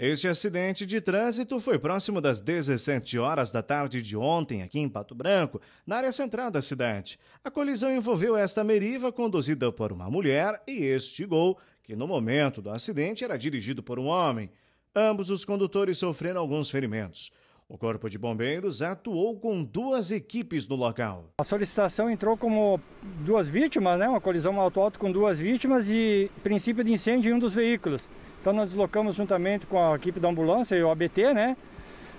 Este acidente de trânsito foi próximo das 17 horas da tarde de ontem, aqui em Pato Branco, na área central da cidade. A colisão envolveu esta meriva conduzida por uma mulher e este gol, que no momento do acidente era dirigido por um homem. Ambos os condutores sofreram alguns ferimentos. O Corpo de Bombeiros atuou com duas equipes no local. A solicitação entrou como duas vítimas, né? Uma colisão auto auto com duas vítimas e princípio de incêndio em um dos veículos. Então nós deslocamos juntamente com a equipe da ambulância e o ABT, né?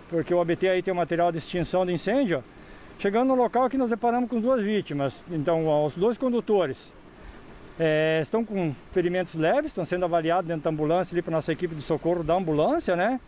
Porque o ABT aí tem o material de extinção de incêndio. Chegando no local que nós deparamos com duas vítimas. Então os dois condutores é, estão com ferimentos leves, estão sendo avaliados dentro da ambulância ali para nossa equipe de socorro da ambulância, né?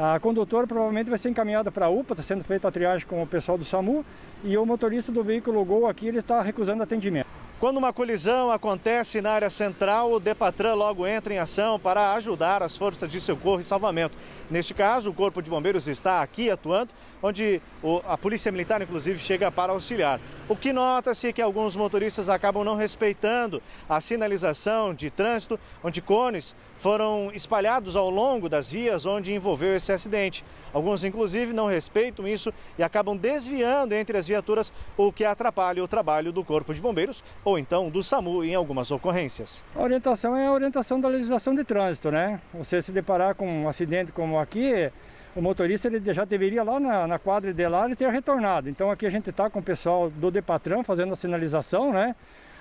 A condutora provavelmente vai ser encaminhada para a UPA, está sendo feita a triagem com o pessoal do SAMU, e o motorista do veículo Gol aqui ele está recusando atendimento. Quando uma colisão acontece na área central, o Depatran logo entra em ação para ajudar as forças de socorro e salvamento. Neste caso, o Corpo de Bombeiros está aqui atuando, onde a Polícia Militar, inclusive, chega para auxiliar. O que nota-se é que alguns motoristas acabam não respeitando a sinalização de trânsito, onde cones foram espalhados ao longo das vias onde envolveu esse acidente. Alguns, inclusive, não respeitam isso e acabam desviando entre as viaturas, o que atrapalha o trabalho do Corpo de Bombeiros ou então do SAMU em algumas ocorrências. A orientação é a orientação da legislação de trânsito, né? Você se deparar com um acidente como aqui, o motorista ele já deveria lá na, na quadra de lá ele ter retornado. Então aqui a gente está com o pessoal do Depatran fazendo a sinalização, né?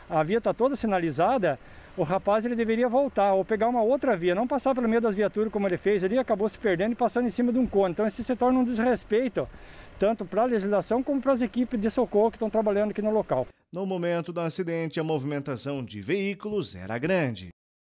A via está toda sinalizada o rapaz ele deveria voltar ou pegar uma outra via, não passar pelo meio das viaturas como ele fez ali, acabou se perdendo e passando em cima de um cone. Então isso se torna um desrespeito, tanto para a legislação como para as equipes de socorro que estão trabalhando aqui no local. No momento do acidente, a movimentação de veículos era grande.